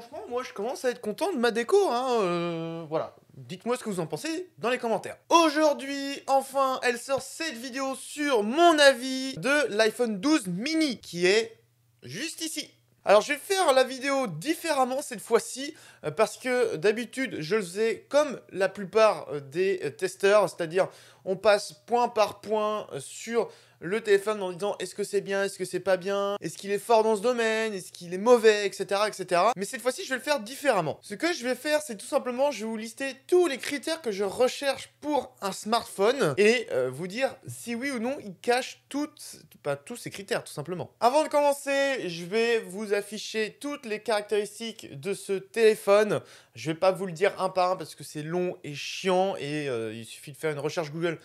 franchement, moi je commence à être content de ma déco. Hein, euh, voilà. Dites-moi ce que vous en pensez dans les commentaires. Aujourd'hui, enfin, elle sort cette vidéo sur mon avis de l'iPhone 12 mini qui est juste ici. Alors je vais faire la vidéo différemment cette fois-ci euh, parce que d'habitude je le faisais comme la plupart euh, des testeurs, c'est-à-dire on passe point par point sur le téléphone en disant est-ce que c'est bien, est-ce que c'est pas bien, est-ce qu'il est fort dans ce domaine, est-ce qu'il est mauvais, etc., etc. Mais cette fois-ci, je vais le faire différemment. Ce que je vais faire, c'est tout simplement, je vais vous lister tous les critères que je recherche pour un smartphone et euh, vous dire si oui ou non il cache toutes, pas tous ces critères, tout simplement. Avant de commencer, je vais vous afficher toutes les caractéristiques de ce téléphone. Je vais pas vous le dire un par un parce que c'est long et chiant et euh, il suffit de faire une recherche Google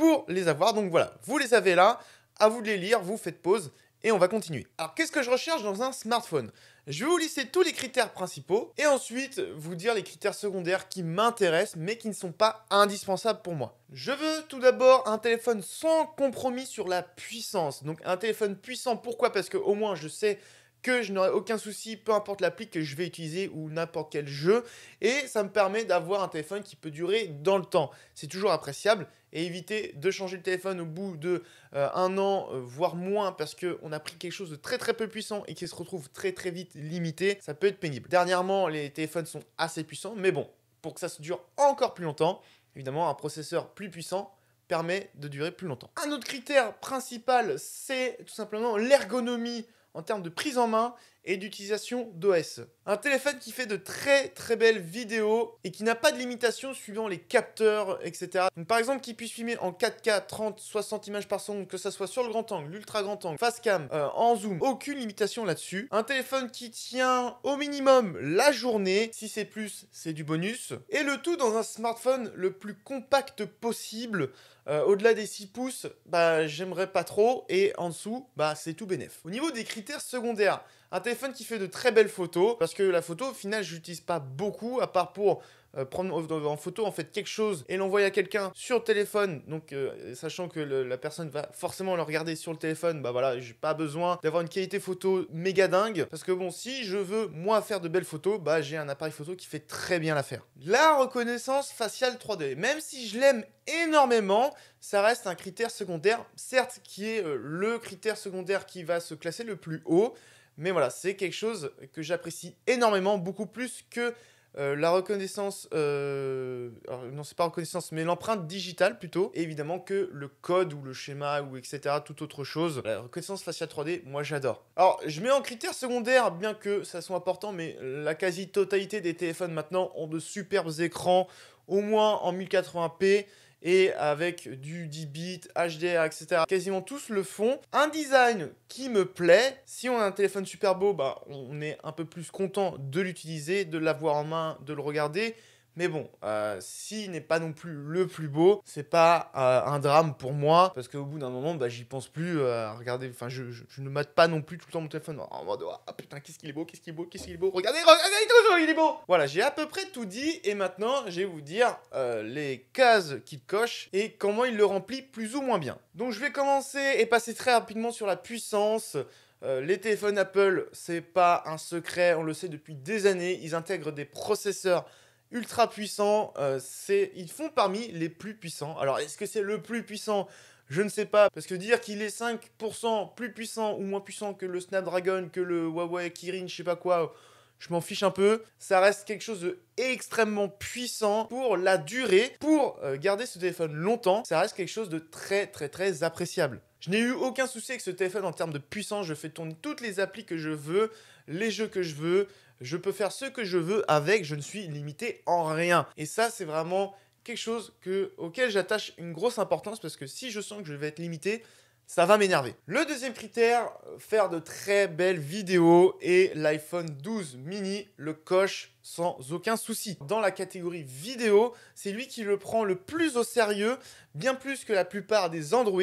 pour les avoir. Donc voilà, vous les avez là, à vous de les lire, vous faites pause et on va continuer. Alors qu'est-ce que je recherche dans un smartphone Je vais vous lister tous les critères principaux et ensuite vous dire les critères secondaires qui m'intéressent mais qui ne sont pas indispensables pour moi. Je veux tout d'abord un téléphone sans compromis sur la puissance. Donc un téléphone puissant, pourquoi Parce que au moins je sais que je n'aurai aucun souci, peu importe l'appli que je vais utiliser ou n'importe quel jeu. Et ça me permet d'avoir un téléphone qui peut durer dans le temps. C'est toujours appréciable et éviter de changer le téléphone au bout de euh, un an, euh, voire moins, parce qu'on a pris quelque chose de très très peu puissant et qui se retrouve très très vite limité, ça peut être pénible. Dernièrement, les téléphones sont assez puissants, mais bon, pour que ça se dure encore plus longtemps, évidemment, un processeur plus puissant permet de durer plus longtemps. Un autre critère principal, c'est tout simplement l'ergonomie en termes de prise en main et d'utilisation d'OS. Un téléphone qui fait de très très belles vidéos et qui n'a pas de limitation suivant les capteurs, etc. par exemple, qui puisse filmer en 4K 30, 60 images par seconde, que ça soit sur le grand angle, l'ultra grand angle, face cam, euh, en zoom, aucune limitation là-dessus. Un téléphone qui tient au minimum la journée, si c'est plus, c'est du bonus. Et le tout dans un smartphone le plus compact possible. Euh, au-delà des 6 pouces, bah, j'aimerais pas trop. Et en dessous, bah, c'est tout bénef. Au niveau des critères secondaires, un téléphone qui fait de très belles photos, parce que la photo, au final, j'utilise pas beaucoup, à part pour euh, prendre en photo en fait quelque chose et l'envoyer à quelqu'un sur téléphone donc euh, sachant que la personne va forcément le regarder sur le téléphone bah voilà j'ai pas besoin d'avoir une qualité photo méga dingue parce que bon si je veux moi faire de belles photos bah j'ai un appareil photo qui fait très bien l'affaire la reconnaissance faciale 3D même si je l'aime énormément ça reste un critère secondaire certes qui est euh, le critère secondaire qui va se classer le plus haut mais voilà, c'est quelque chose que j'apprécie énormément, beaucoup plus que euh, la reconnaissance, euh, alors, non c'est pas reconnaissance, mais l'empreinte digitale plutôt, évidemment que le code ou le schéma ou etc, toute autre chose. La reconnaissance faciale 3D, moi j'adore. Alors je mets en critère secondaire, bien que ça soit important, mais la quasi-totalité des téléphones maintenant ont de superbes écrans, au moins en 1080p et avec du 10 bits, HDR, etc. Quasiment tous le font. Un design qui me plaît. Si on a un téléphone super beau, bah, on est un peu plus content de l'utiliser, de l'avoir en main, de le regarder. Mais bon, euh, s'il n'est pas non plus le plus beau, c'est pas euh, un drame pour moi, parce qu'au bout d'un moment, bah, j'y pense plus. Euh, regardez, enfin, je, ne mate pas non plus tout le temps mon téléphone en mode oh, ah, putain, qu'est-ce qu'il est beau, qu'est-ce qu'il est beau, qu'est-ce qu'il est beau. Regardez, regardez, il est beau. Voilà, j'ai à peu près tout dit, et maintenant, je vais vous dire les cases qu'il coche et comment il le remplit plus ou moins bien. Donc, je vais commencer et passer très rapidement sur la puissance. les téléphones Apple, c'est pas un secret, on le sait depuis des années, ils intègrent des processeurs ultra puissant euh, c'est, ils font parmi les plus puissants. Alors, est-ce que c'est le plus puissant je ne sais pas, parce que dire qu'il est 5% plus puissant ou moins puissant que le Snapdragon, que le Huawei Kirin, je sais pas quoi, je m'en fiche un peu. Ça reste quelque chose de extrêmement puissant pour la durée, pour euh, garder ce téléphone longtemps. Ça reste quelque chose de très très très appréciable. Je n'ai eu aucun souci avec ce téléphone en termes de puissance. Je fais tourner toutes les applis que je veux, les jeux que je veux je peux faire ce que je veux avec, je ne suis limité en rien. Et ça, c'est vraiment quelque chose auquel j'attache une grosse importance parce que si je sens que je vais être limité, ça va m'énerver. Le deuxième critère, faire de très belles vidéos et l'iPhone 12 mini le coche sans aucun souci. Dans la catégorie vidéo, c'est lui qui le prend le plus au sérieux, bien plus que la plupart des Android,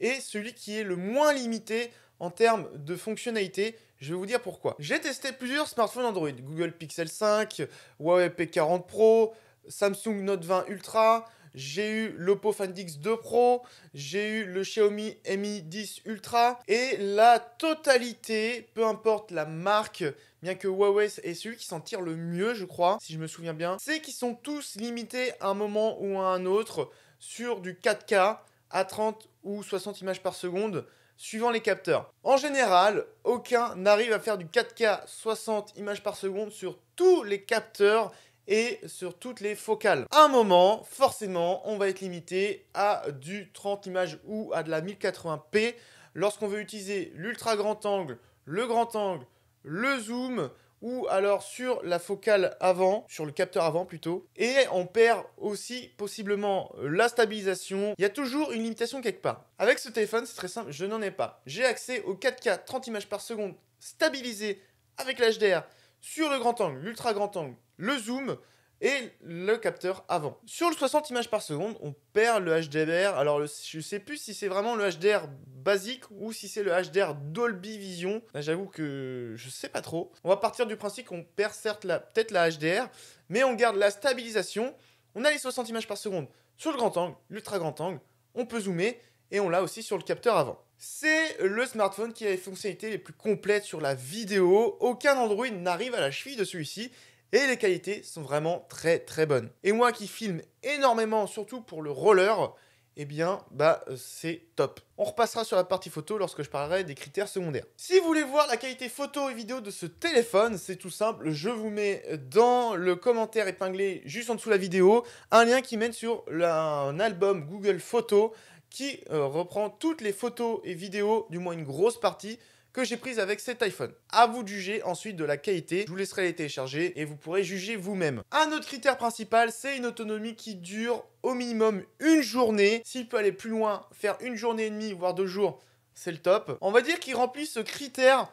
et celui qui est le moins limité en termes de fonctionnalités je vais vous dire pourquoi. J'ai testé plusieurs smartphones Android, Google Pixel 5, Huawei P40 Pro, Samsung Note 20 Ultra, j'ai eu l'Oppo Find X2 Pro, j'ai eu le Xiaomi Mi 10 Ultra et la totalité, peu importe la marque, bien que Huawei est celui qui s'en tire le mieux, je crois, si je me souviens bien, c'est qu'ils sont tous limités à un moment ou à un autre sur du 4K à 30 ou 60 images par seconde suivant les capteurs. En général, aucun n'arrive à faire du 4K 60 images par seconde sur tous les capteurs et sur toutes les focales. À un moment, forcément, on va être limité à du 30 images ou à de la 1080p lorsqu'on veut utiliser l'ultra grand angle, le grand angle, le zoom, ou alors sur la focale avant, sur le capteur avant plutôt. Et on perd aussi possiblement la stabilisation. Il y a toujours une limitation quelque part. Avec ce téléphone, c'est très simple, je n'en ai pas. J'ai accès au 4K 30 images par seconde stabilisé avec l'HDR sur le grand angle, l'ultra grand angle, le zoom, et le capteur avant. Sur le 60 images par seconde, on perd le HDR. Alors, je ne sais plus si c'est vraiment le HDR basique ou si c'est le HDR Dolby Vision. J'avoue que je ne sais pas trop. On va partir du principe qu'on perd certes peut-être la HDR, mais on garde la stabilisation. On a les 60 images par seconde sur le grand angle, l'ultra grand angle. On peut zoomer et on l'a aussi sur le capteur avant. C'est le smartphone qui a les fonctionnalités les plus complètes sur la vidéo. Aucun Android n'arrive à la cheville de celui-ci et les qualités sont vraiment très très bonnes. Et moi qui filme énormément, surtout pour le roller, eh bien, bah, c'est top. On repassera sur la partie photo lorsque je parlerai des critères secondaires. Si vous voulez voir la qualité photo et vidéo de ce téléphone, c'est tout simple, je vous mets dans le commentaire épinglé juste en dessous de la vidéo un lien qui mène sur un album Google Photos qui euh, reprend toutes les photos et vidéos, du moins une grosse partie, que j'ai prise avec cet iPhone. À vous de juger ensuite de la qualité. Je vous laisserai les télécharger et vous pourrez juger vous-même. Un autre critère principal, c'est une autonomie qui dure au minimum une journée. S'il peut aller plus loin, faire une journée et demie, voire deux jours, c'est le top. On va dire qu'il remplit ce critère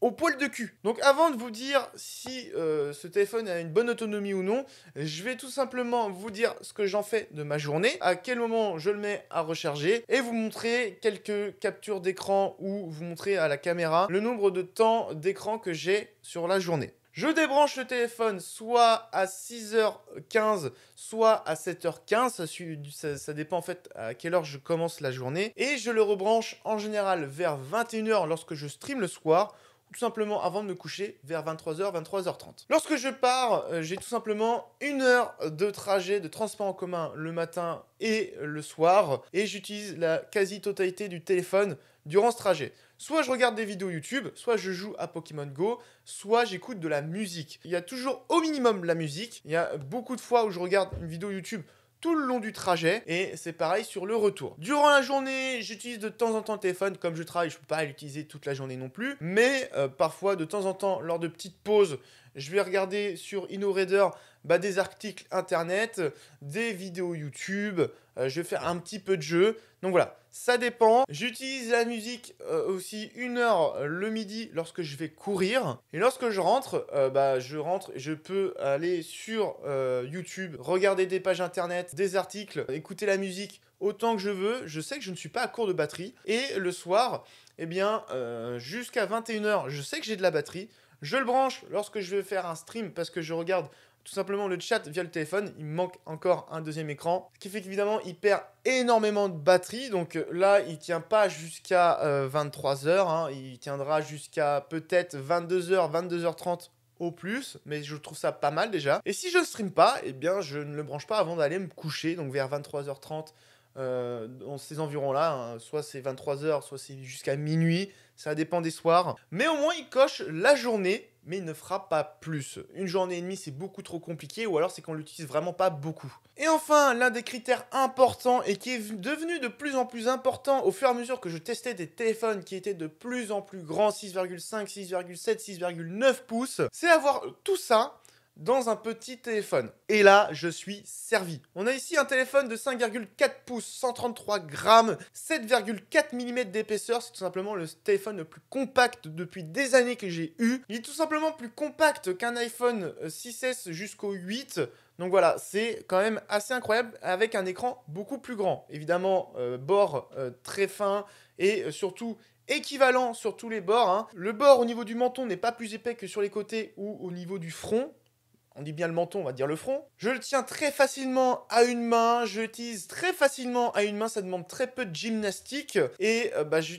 au poil de cul. Donc avant de vous dire si euh, ce téléphone a une bonne autonomie ou non, je vais tout simplement vous dire ce que j'en fais de ma journée, à quel moment je le mets à recharger et vous montrer quelques captures d'écran ou vous montrer à la caméra le nombre de temps d'écran que j'ai sur la journée. Je débranche le téléphone soit à 6h15, soit à 7h15. Ça, ça, dépend en fait à quelle heure je commence la journée. Et je le rebranche en général vers 21h lorsque je stream le soir tout simplement avant de me coucher vers 23h, 23h30. Lorsque je pars, euh, j'ai tout simplement une heure de trajet de transport en commun le matin et le soir et j'utilise la quasi-totalité du téléphone durant ce trajet. Soit je regarde des vidéos YouTube, soit je joue à Pokémon Go, soit j'écoute de la musique. Il y a toujours au minimum la musique. Il y a beaucoup de fois où je regarde une vidéo YouTube tout le long du trajet et c'est pareil sur le retour. Durant la journée, j'utilise de temps en temps le téléphone comme je travaille, je ne peux pas l'utiliser toute la journée non plus, mais euh, parfois de temps en temps lors de petites pauses, je vais regarder sur InnoRaider bah, des articles internet, des vidéos YouTube, euh, je vais faire un petit peu de jeu. Donc voilà, ça dépend. J'utilise la musique euh, aussi une heure le midi lorsque je vais courir. Et lorsque je rentre, euh, bah, je rentre, et je peux aller sur YouTube, regarder des pages internet, des articles, écouter la musique autant que je veux. Je sais que je ne suis pas à court de batterie. Et le soir, eh bien, jusqu'à 21h, je sais que j'ai de la batterie. Je le branche lorsque je vais faire un stream parce que je regarde tout simplement le chat via le téléphone. Il manque encore un deuxième écran. Ce qui fait qu'évidemment, il perd énormément de batterie. Donc euh, là, il tient pas jusqu'à 23 euh, h hein. Il tiendra jusqu'à peut-être 22 h 22h30 au plus, mais je trouve ça pas mal déjà. Et si je ne stream pas, eh bien je ne le branche pas avant d'aller me coucher, donc vers 23h30 euh, dans ces environs-là, hein. soit c'est 23h, soit c'est jusqu'à minuit, ça dépend des soirs. Mais au moins il coche la journée mais il ne fera pas plus. Une journée et demie, c'est beaucoup trop compliqué, ou alors c'est qu'on l'utilise vraiment pas beaucoup. Et enfin, l'un des critères importants et qui est devenu de plus en plus important au fur et à mesure que je testais des téléphones qui étaient de plus en plus grands, 6,5, 6,7, 6,9 pouces, c'est avoir tout ça dans un petit téléphone. Et là, je suis servi. On a ici un téléphone de 5,4 pouces, 133 grammes, 7,4 mm d'épaisseur. C'est tout simplement le téléphone le plus compact depuis des années que j'ai eu. Il est tout simplement plus compact qu'un iPhone 6S euh, jusqu'au 8. Donc voilà, c'est quand même assez incroyable avec un écran beaucoup plus grand. Évidemment, euh, bord euh, très fin et surtout équivalent sur tous les bords. Hein. Le bord au niveau du menton n'est pas plus épais que sur les côtés ou au niveau du front on dit bien le menton, on va dire le front. Je le tiens très facilement à une main, je l'utilise très facilement à une main, ça demande très peu de gymnastique et euh, bah, je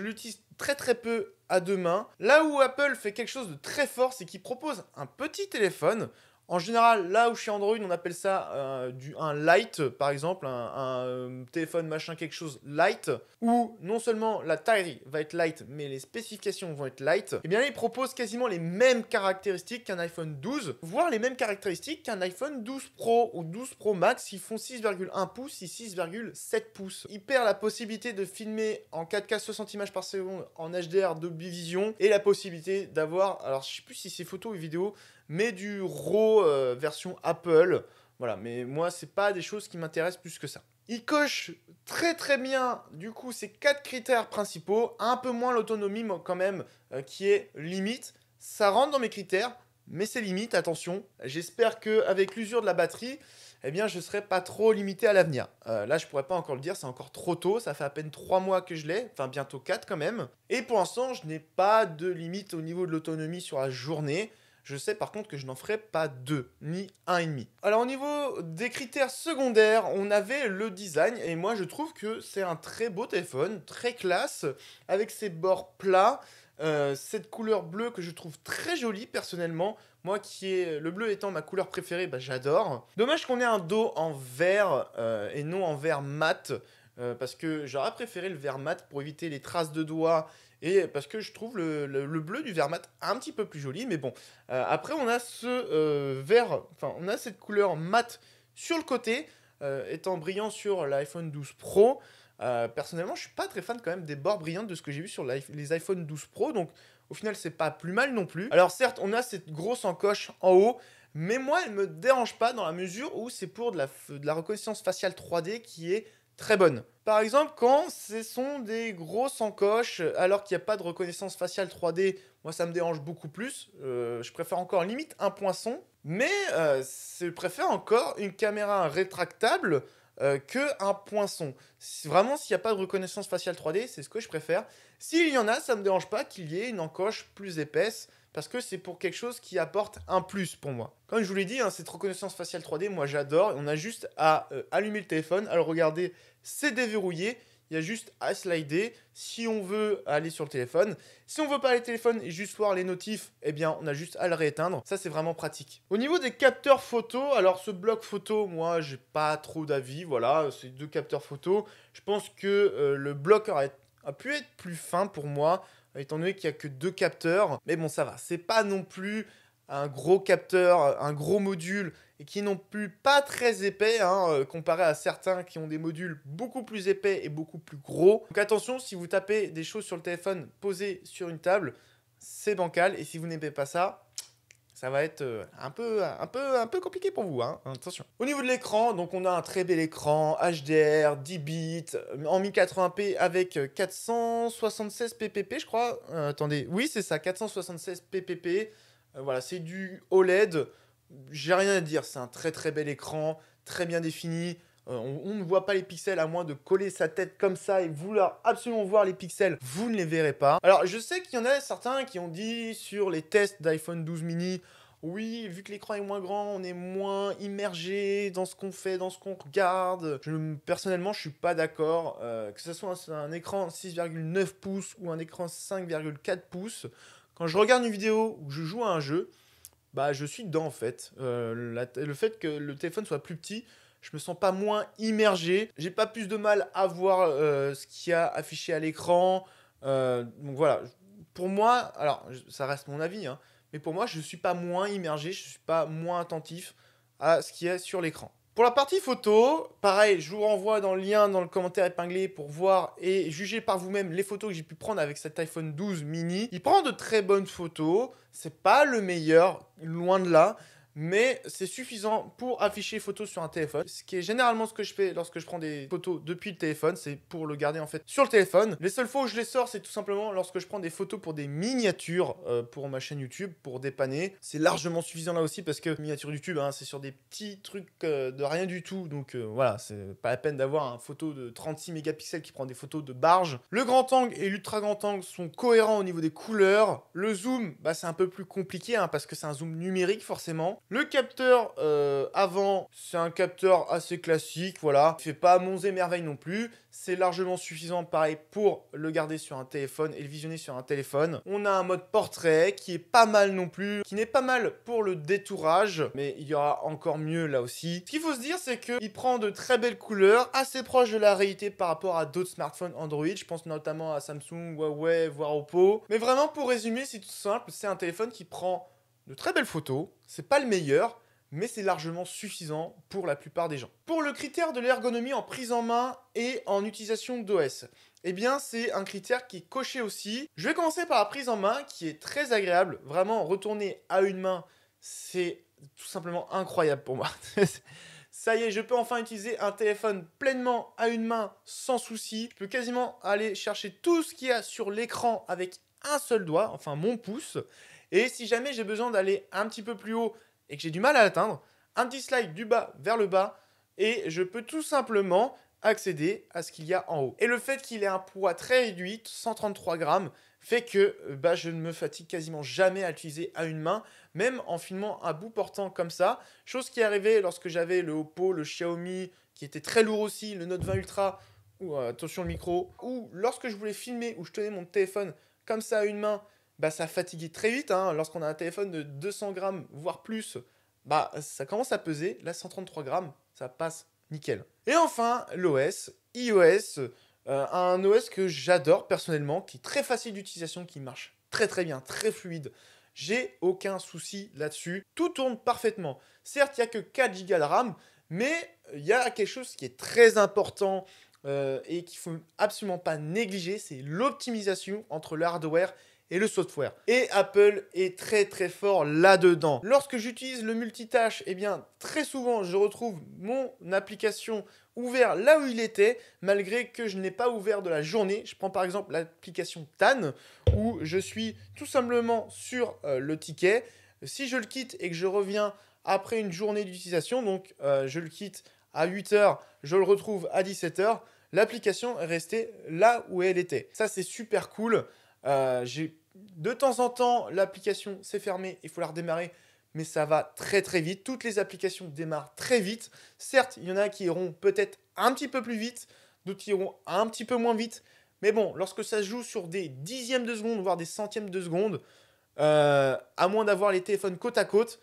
l'utilise très très peu à deux mains. Là où Apple fait quelque chose de très fort, c'est qu'il propose un petit téléphone en général, là où chez Android, on appelle ça euh, un light, par exemple, un, euh, téléphone machin quelque chose light, où non seulement la taille va être light, mais les spécifications vont être light, et eh bien là, ils proposent quasiment les mêmes caractéristiques qu'un iPhone 12, voire les mêmes caractéristiques qu'un iPhone 12 Pro ou 12 Pro Max, ils font 6,1 pouces et 6,7 pouces. Il perd la possibilité de filmer en 4K 60 images par seconde en HDR de Vision et la possibilité d'avoir, alors je sais plus si c'est photo ou vidéo, mais du RAW euh, version Apple. Voilà, mais moi, c'est pas des choses qui m'intéressent plus que ça. Il coche très très bien, du coup, ces quatre critères principaux. Un peu moins l'autonomie, quand même, euh, qui est limite. Ça rentre dans mes critères, mais c'est limite, attention. J'espère qu'avec l'usure de la batterie, eh bien, je ne serai pas trop limité à l'avenir. Euh, là, je ne pourrais pas encore le dire, c'est encore trop tôt, ça fait à peine trois mois que je l'ai, enfin bientôt 4 quand même. Et pour l'instant, je n'ai pas de limite au niveau de l'autonomie sur la journée. Je sais par contre que je n'en ferai pas deux, ni un et demi. Alors au niveau des critères secondaires, on avait le design et moi je trouve que c'est un très beau téléphone, très classe, avec ses bords plats. Euh, cette couleur bleue que je trouve très jolie personnellement, moi qui est le bleu étant ma couleur préférée, bah, j'adore. Dommage qu'on ait un dos en vert euh, et non en vert mat. Euh, parce que j'aurais préféré le vert mat pour éviter les traces de doigts et parce que je trouve le, bleu du mat un petit peu plus joli. Mais bon, euh, après, on a ce euh, vert, enfin, on a cette couleur mat sur le côté, euh, étant brillant sur l'iPhone 12 Pro. personnellement, je suis pas très fan quand même des bords brillants de ce que j'ai vu sur les iPhone 12 Pro. Donc, au final, c'est pas plus mal non plus. Alors, certes, on a cette grosse encoche en haut. Mais moi, elle ne me dérange pas dans la mesure où c'est pour la, de la reconnaissance faciale 3D qui est très bonne. Par exemple, quand ce sont des grosses encoches, alors qu'il n'y a pas de reconnaissance faciale 3D, moi ça me dérange beaucoup plus. Euh, je préfère encore limite un poinçon, mais euh, je préfère encore une caméra rétractable euh, que un poinçon. Vraiment, s'il n'y a pas de reconnaissance faciale 3D, c'est ce que je préfère. S'il y en a, ça ne me dérange pas qu'il y ait une encoche plus épaisse parce que c'est pour quelque chose qui apporte un plus pour moi. Comme je vous l'ai dit, hein, cette reconnaissance faciale 3D, moi j'adore. On a juste à euh, allumer le téléphone, à le regarder, c'est déverrouillé. Il y a juste à slider si on veut aller sur le téléphone. Si on veut pas aller au téléphone et juste voir les notifs, eh bien on a juste à le rééteindre. Ça c'est vraiment pratique. Au niveau des capteurs photo, alors ce bloc photo, moi j'ai pas trop d'avis. Voilà, c'est deux capteurs photo. Je pense que euh, le bloc aurait a pu être plus fin pour moi étant donné qu'il n'y a que deux capteurs. Mais bon, ça va, c'est pas non plus un gros capteur, un gros module, et qui n'ont plus pas très épais, hein, euh, comparé à certains qui ont des modules beaucoup plus épais et beaucoup plus gros. Donc attention, si vous tapez des choses sur le téléphone posé sur une table, c'est bancal, et si vous n'aimez pas ça, ça va être euh, un peu, un peu, un peu compliqué pour vous, hein. attention. Au niveau de l'écran, donc on a un très bel écran, HDR, 10 bits, en 1080p avec 476 euh, ppp, je crois. Euh, attendez, oui c'est ça, 476 ppp. voilà, c'est du OLED. J'ai rien à dire, c'est un très très bel écran, très bien défini. Euh, on, ne voit pas les pixels à moins de coller sa tête comme ça et vouloir absolument voir les pixels, vous ne les verrez pas. Alors je sais qu'il y en a certains qui ont dit sur les tests d'iPhone 12 mini, oui, vu que l'écran est moins grand, on est moins immergé dans ce qu'on fait, dans ce qu'on regarde. personnellement, je ne suis pas d'accord. Euh, que ce soit un, écran 6,9 pouces ou un écran 5,4 pouces, quand je regarde une vidéo ou je joue à un jeu, bah je suis dedans en fait. Euh, le fait que le téléphone soit plus petit, je me sens pas moins immergé, j'ai pas plus de mal à voir euh, ce qu'il y a affiché à l'écran. Euh, donc voilà, pour moi, alors ça reste mon avis, hein, mais pour moi, je suis pas moins immergé, je suis pas moins attentif à ce qui est sur l'écran. Pour la partie photo, pareil, je vous renvoie dans le lien dans le commentaire épinglé pour voir et juger par vous-même les photos que j'ai pu prendre avec cet iPhone 12 mini. Il prend de très bonnes photos, c'est pas le meilleur, loin de là, mais c'est suffisant pour afficher photos sur un téléphone. Ce qui est généralement ce que je fais lorsque je prends des photos depuis le téléphone, c'est pour le garder en fait sur le téléphone. Les seules fois où je les sors, c'est tout simplement lorsque je prends des photos pour des miniatures euh, pour ma chaîne YouTube, pour dépanner. C'est largement suffisant là aussi parce que miniature YouTube, hein, c'est sur des petits trucs euh, de rien du tout. Donc euh, voilà, c'est pas la peine d'avoir une photo de 36 mégapixels qui prend des photos de barge. Le grand angle et l'ultra grand angle sont cohérents au niveau des couleurs. Le zoom, bah, c'est un peu plus compliqué hein, parce que c'est un zoom numérique forcément. Le capteur euh, avant, c'est un capteur assez classique, voilà. Il fait pas mon merveille non plus. C'est largement suffisant, pareil, pour le garder sur un téléphone et le visionner sur un téléphone. On a un mode portrait qui est pas mal non plus, qui n'est pas mal pour le détourage, mais il y aura encore mieux là aussi. Ce qu'il faut se dire, c'est qu'il prend de très belles couleurs, assez proche de la réalité par rapport à d'autres smartphones Android. Je pense notamment à Samsung, Huawei, voire Oppo. Mais vraiment, pour résumer, c'est tout simple. C'est un téléphone qui prend de très belles photos, c'est pas le meilleur, mais c'est largement suffisant pour la plupart des gens. Pour le critère de l'ergonomie en prise en main et en utilisation d'OS, eh bien c'est un critère qui est coché aussi. Je vais commencer par la prise en main qui est très agréable, vraiment retourner à une main, c'est tout simplement incroyable pour moi. Ça y est, je peux enfin utiliser un téléphone pleinement à une main sans souci. Je peux quasiment aller chercher tout ce qu'il y a sur l'écran avec un seul doigt, enfin mon pouce. Et si jamais j'ai besoin d'aller un petit peu plus haut et que j'ai du mal à l'atteindre, un dislike du bas vers le bas et je peux tout simplement accéder à ce qu'il y a en haut. Et le fait qu'il ait un poids très réduit, 133 grammes, fait que bah, je ne me fatigue quasiment jamais à l'utiliser à une main, même en filmant un bout portant comme ça. Chose qui arrivait lorsque j'avais le Oppo, le Xiaomi, qui était très lourd aussi, le Note 20 Ultra, ou euh, attention le micro, ou lorsque je voulais filmer, où je tenais mon téléphone comme ça à une main, bah, ça fatigue très vite. Hein. Lorsqu'on a un téléphone de 200 grammes, voire plus, bah, ça commence à peser. Là, 133 grammes, ça passe nickel. Et enfin, l'OS, iOS, euh, un OS que j'adore personnellement, qui est très facile d'utilisation, qui marche très très bien, très fluide. J'ai aucun souci là-dessus. Tout tourne parfaitement. Certes, il n'y a que 4 Go de RAM, mais il y a quelque chose qui est très important euh, et qu'il ne faut absolument pas négliger, c'est l'optimisation entre le hardware et et le software. Et Apple est très très fort là-dedans. Lorsque j'utilise le multitâche, et eh bien très souvent je retrouve mon application ouvert là où il était, malgré que je n'ai pas ouvert de la journée. Je prends par exemple l'application TAN, où je suis tout simplement sur euh, le ticket. Si je le quitte et que je reviens après une journée d'utilisation, donc euh, je le quitte à 8h, je le retrouve à 17h, l'application est restée là où elle était. Ça c'est super cool. Euh, j'ai de temps en temps, l'application s'est fermée, il faut la redémarrer, mais ça va très très vite. Toutes les applications démarrent très vite. Certes, il y en a qui iront peut-être un petit peu plus vite, d'autres qui iront un petit peu moins vite. Mais bon, lorsque ça se joue sur des dixièmes de seconde, voire des centièmes de seconde, euh, à moins d'avoir les téléphones côte à côte,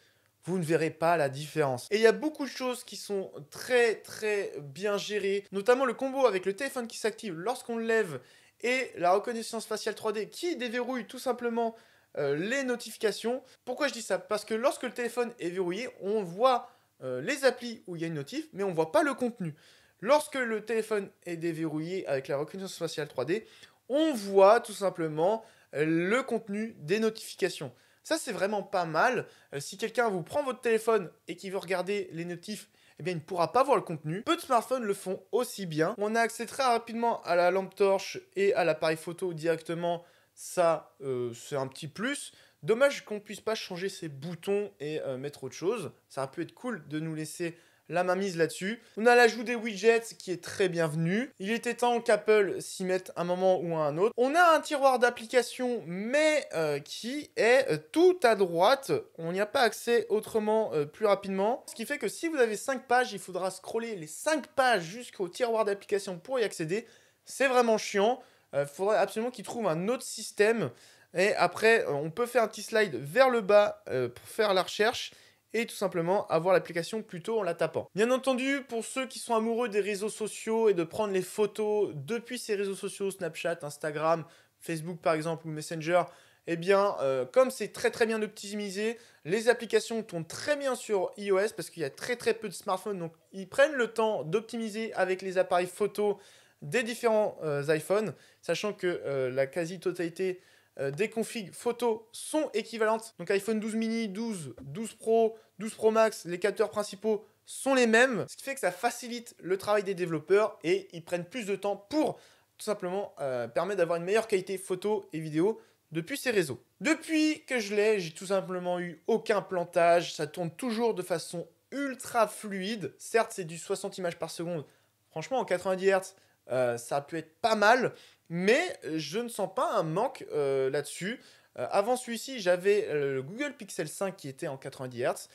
vous ne verrez pas la différence. Et il y a beaucoup de choses qui sont très très bien gérées, notamment le combo avec le téléphone qui s'active lorsqu'on le lève et la reconnaissance faciale 3D qui déverrouille tout simplement euh, les notifications. Pourquoi je dis ça Parce que lorsque le téléphone est verrouillé, on voit euh, les applis où il y a une notif, mais on ne voit pas le contenu. Lorsque le téléphone est déverrouillé avec la reconnaissance faciale 3D, on voit tout simplement euh, le contenu des notifications. Ça, c'est vraiment pas mal. si quelqu'un vous prend votre téléphone et qui veut regarder les notifs eh bien, il ne pourra pas voir le contenu. Peu de smartphones le font aussi bien. On a accès très rapidement à la lampe torche et à l'appareil photo directement. Ça, euh, c'est un petit plus. Dommage qu'on ne puisse pas changer ses boutons et euh, mettre autre chose. Ça aurait pu être cool de nous laisser la main là-dessus. On a l'ajout des widgets qui est très bienvenu. Il était temps qu'Apple s'y mette un moment ou un autre. On a un tiroir d'applications, mais euh, qui est euh, tout à droite. On n'y a pas accès autrement euh, plus rapidement. Ce qui fait que si vous avez 5 pages, il faudra scroller les 5 pages jusqu'au tiroir d'applications pour y accéder. C'est vraiment chiant. Il faudrait absolument qu'ils trouvent un autre système. Et après, on peut faire un petit slide vers le bas pour faire la recherche et tout simplement avoir l'application plutôt en la tapant. Bien entendu, pour ceux qui sont amoureux des réseaux sociaux et de prendre les photos depuis ces réseaux sociaux, Snapchat, Instagram, Facebook par exemple ou Messenger, eh bien, euh, comme c'est très très bien optimisé, les applications tournent très bien sur iOS parce qu'il y a très très peu de smartphones, donc ils prennent le temps d'optimiser avec les appareils photo des différents euh, iPhones, sachant que euh, la quasi-totalité euh, des configs photos sont équivalentes. Donc iPhone 12 mini, 12, 12 Pro, 12 Pro Max, les capteurs principaux sont les mêmes, ce qui fait que ça facilite le travail des développeurs et ils prennent plus de temps pour tout simplement euh, permettre d'avoir une meilleure qualité photo et vidéo depuis ces réseaux. Depuis que je l'ai, j'ai tout simplement eu aucun plantage, ça tourne toujours de façon ultra fluide. Certes, c'est du 60 images par seconde. Franchement, en 90 Hz, euh, ça a pu être pas mal, mais euh, je ne sens pas un manque euh, là-dessus. Euh, avant celui-ci, j'avais le Google Pixel 5 qui était en 90 Hz.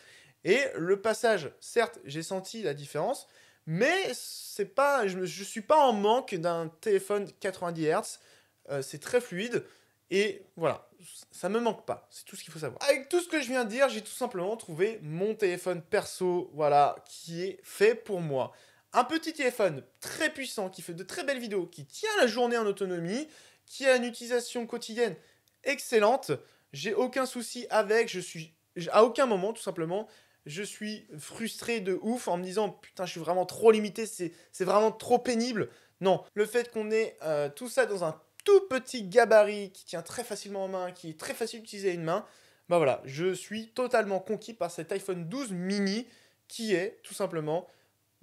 Et le passage, certes, j'ai senti la différence, mais c'est pas, je ne suis pas en manque d'un téléphone 90 Hz. c'est très fluide. Et voilà, ça ne me manque pas, c'est tout ce qu'il faut savoir. Avec tout ce que je viens de dire, j'ai tout simplement trouvé mon téléphone perso, voilà, qui est fait pour moi un petit téléphone très puissant qui fait de très belles vidéos, qui tient la journée en autonomie, qui a une utilisation quotidienne excellente. J'ai aucun souci avec, je suis à aucun moment tout simplement, je suis frustré de ouf en me disant putain je suis vraiment trop limité, c'est vraiment trop pénible. Non, le fait qu'on ait euh, tout ça dans un tout petit gabarit qui tient très facilement en main, qui est très facile d'utiliser une main, bah ben voilà, je suis totalement conquis par cet iPhone 12 mini qui est tout simplement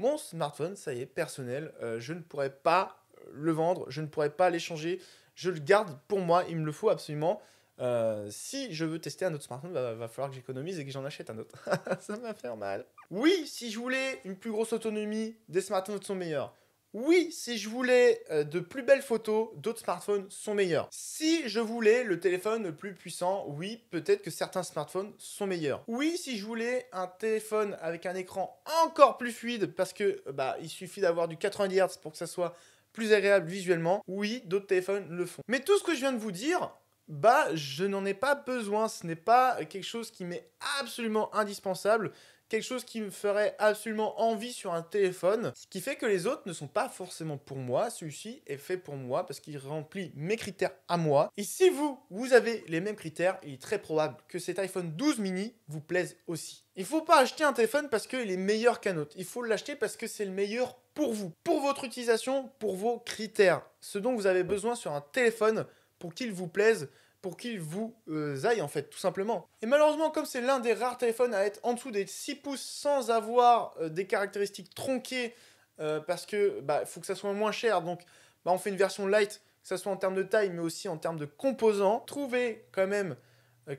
mon smartphone, ça y est, personnel, euh, je ne pourrais pas le vendre, je ne pourrais pas l'échanger, je le garde pour moi, il me le faut absolument. Euh, si je veux tester un autre smartphone, bah, va falloir que j'économise et que j'en achète un autre. ça va faire mal. Oui, si je voulais une plus grosse autonomie, des smartphones sont meilleurs. Oui, si je voulais euh, de plus belles photos, d'autres smartphones sont meilleurs. Si je voulais le téléphone le plus puissant, oui, peut-être que certains smartphones sont meilleurs. Oui, si je voulais un téléphone avec un écran encore plus fluide, parce que bah, il suffit d'avoir du 90 Hz pour que ça soit plus agréable visuellement, oui, d'autres téléphones le font. Mais tout ce que je viens de vous dire, bah je n'en ai pas besoin, ce n'est pas quelque chose qui m'est absolument indispensable quelque chose qui me ferait absolument envie sur un téléphone. Ce qui fait que les autres ne sont pas forcément pour moi. Celui-ci est fait pour moi parce qu'il remplit mes critères à moi. Et si vous, vous avez les mêmes critères, il est très probable que cet iPhone 12 mini vous plaise aussi. Il ne faut pas acheter un téléphone parce qu'il est meilleur qu'un autre. Il faut l'acheter parce que c'est le meilleur pour vous, pour votre utilisation, pour vos critères. Ce dont vous avez besoin sur un téléphone pour qu'il vous plaise, pour qu'il vous euh, aille en fait, tout simplement. Et malheureusement, comme c'est l'un des rares téléphones à être en dessous des 6 pouces sans avoir euh, des caractéristiques tronquées, euh, parce que bah, faut que ça soit moins cher, donc bah, on fait une version light, que ça soit en termes de taille, mais aussi en termes de composants. Trouver quand même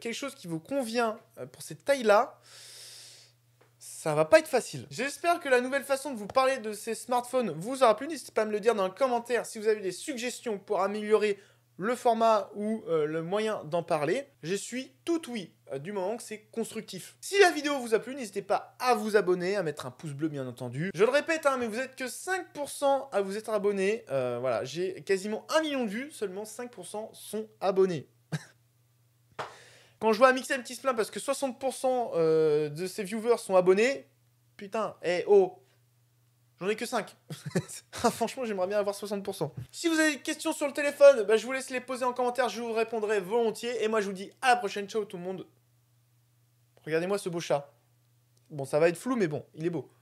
quelque chose qui vous convient pour cette taille-là. Ça va pas être facile. J'espère que la nouvelle façon de vous parler de ces smartphones vous aura plu. N'hésitez pas à me le dire dans les commentaires si vous avez des suggestions pour améliorer le format ou euh, le moyen d'en parler. Je suis tout oui euh, du moment que c'est constructif. Si la vidéo vous a plu, n'hésitez pas à vous abonner, à mettre un pouce bleu bien entendu. Je le répète, hein, mais vous êtes que 5% à vous être abonné. Euh, voilà, j'ai quasiment 1 million de vues, seulement 5% sont abonnés. Quand je vois un petit un parce que 60% de ses viewers sont abonnés, putain, eh oh, J'en ai que 5. Ah, franchement, j'aimerais bien avoir 60%. Si vous avez des questions sur le téléphone, bah, je vous laisse les poser en commentaire, je vous répondrai volontiers. Et moi, je vous dis à la prochaine. Ciao tout le monde. Regardez-moi ce beau chat. Bon, ça va être flou, mais bon, il est beau.